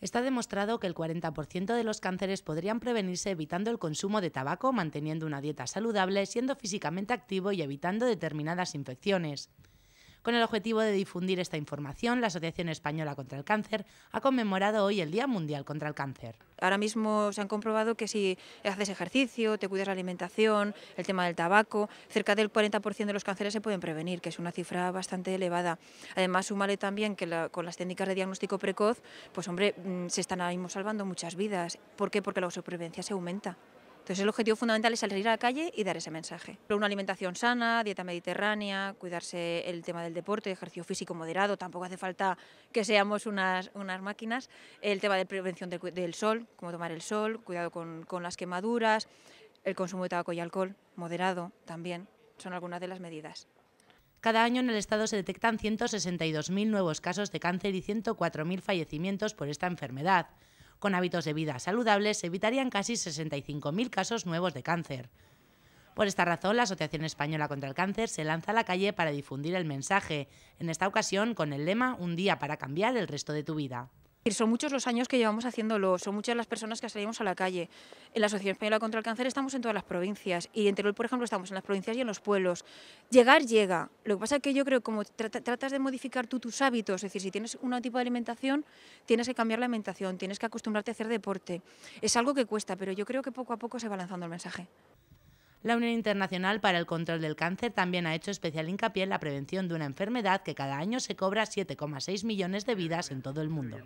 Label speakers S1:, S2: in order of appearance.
S1: Está demostrado que el 40% de los cánceres podrían prevenirse evitando el consumo de tabaco, manteniendo una dieta saludable, siendo físicamente activo y evitando determinadas infecciones. Con el objetivo de difundir esta información, la Asociación Española contra el Cáncer ha
S2: conmemorado hoy el Día Mundial contra el Cáncer. Ahora mismo se han comprobado que si haces ejercicio, te cuidas la alimentación, el tema del tabaco, cerca del 40% de los cánceres se pueden prevenir, que es una cifra bastante elevada. Además, sumale también que con las técnicas de diagnóstico precoz, pues hombre, mm, se están salvando muchas vidas. ¿Por qué? Porque la supervivencia se aumenta. Entonces el objetivo fundamental es salir a la calle y dar ese mensaje. Una alimentación sana, dieta mediterránea, cuidarse el tema del deporte, ejercicio físico moderado, tampoco hace falta que seamos unas, máquinas. El tema de prevención del, sol, cómo tomar el sol, cuidado con, con las quemaduras, el consumo de tabaco y alcohol moderado también, son algunas de las medidas. Cada
S1: año en el Estado se detectan 162.000 nuevos casos de cáncer y 104.000 fallecimientos por esta enfermedad. Con hábitos de vida saludables se evitarían casi 65.000 casos nuevos de cáncer. Por esta razón, la Asociación Española contra el Cáncer se lanza a la calle para difundir el mensaje, en esta ocasión con el lema Un día para cambiar el resto de tu vida son
S2: muchos los años que llevamos haciéndolo, son muchas las personas que salimos a la calle. En la Asociación Española contra el Cáncer estamos en todas las provincias y en Teruel, por ejemplo, estamos en las provincias y en los pueblos. Llegar llega. Lo que pasa es que yo creo que como tratas de modificar tus hábitos, es decir, si tienes un tipo de alimentación, tienes que cambiar la alimentación, tienes que acostumbrarte a hacer deporte. Es algo que cuesta, pero yo creo que poco a poco se va lanzando el mensaje.
S1: La Unión Internacional para el Control del Cáncer también ha hecho especial hincapié en la prevención de una enfermedad que cada año se cobra 7,6 millones de vidas en todo el mundo.